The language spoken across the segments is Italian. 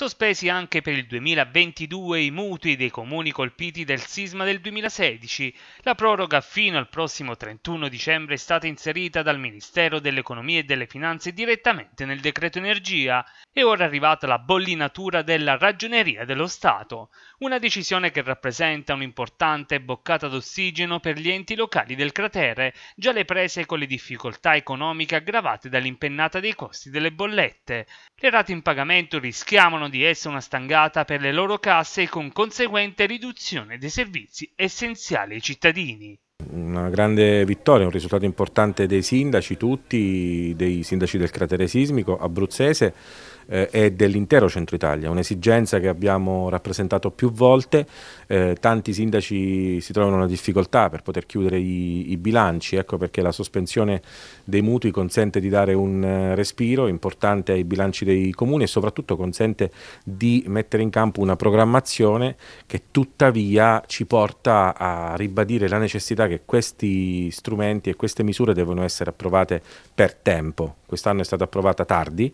Sospesi anche per il 2022 i mutui dei comuni colpiti dal sisma del 2016. La proroga fino al prossimo 31 dicembre è stata inserita dal Ministero dell'Economia e delle Finanze direttamente nel decreto energia e ora è arrivata la bollinatura della Ragioneria dello Stato, una decisione che rappresenta un'importante boccata d'ossigeno per gli enti locali del cratere, già le prese con le difficoltà economiche aggravate dall'impennata dei costi delle bollette. Le rate in pagamento rischiavano di essa una stangata per le loro casse con conseguente riduzione dei servizi essenziali ai cittadini. Una grande vittoria, un risultato importante dei sindaci, tutti, dei sindaci del cratere sismico abruzzese eh, e dell'intero centro Italia, un'esigenza che abbiamo rappresentato più volte, eh, tanti sindaci si trovano in una difficoltà per poter chiudere i, i, bilanci, ecco perché la sospensione dei mutui consente di dare un eh, respiro importante ai bilanci dei comuni e soprattutto consente di mettere in campo una programmazione che tuttavia ci porta a ribadire la necessità che questi strumenti e queste misure devono essere approvate per tempo. Quest'anno è stata approvata tardi,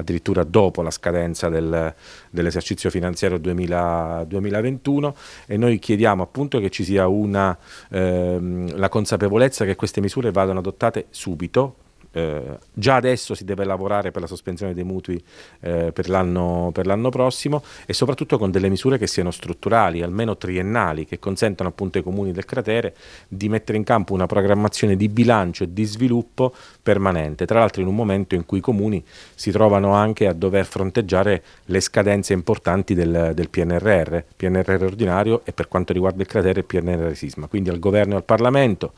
addirittura dopo la scadenza del, dell'esercizio finanziario 2000, 2021 e noi chiediamo appunto che ci sia una, ehm, la consapevolezza che queste misure vadano adottate subito eh, già adesso si deve lavorare per la sospensione dei mutui eh, per, l'anno, per, l'anno, prossimo e soprattutto con delle misure che siano strutturali, almeno triennali, che consentano appunto ai comuni del cratere di mettere in campo una programmazione di bilancio e di sviluppo permanente, tra l'altro in un momento in cui i comuni si trovano anche a dover fronteggiare le scadenze importanti del, del PNRR, PNRR ordinario e per quanto riguarda il cratere il PNRR sisma. Quindi al governo e al Parlamento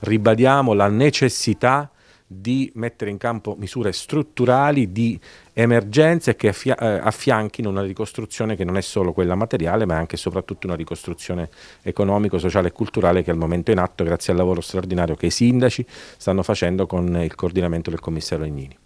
ribadiamo la necessità di mettere in campo misure strutturali di emergenze che affia eh, affianchino una ricostruzione che non è solo quella materiale ma è anche e soprattutto una ricostruzione economico, sociale e culturale che al momento è in atto grazie al lavoro straordinario che i sindaci stanno facendo con il coordinamento del commissario Legnini.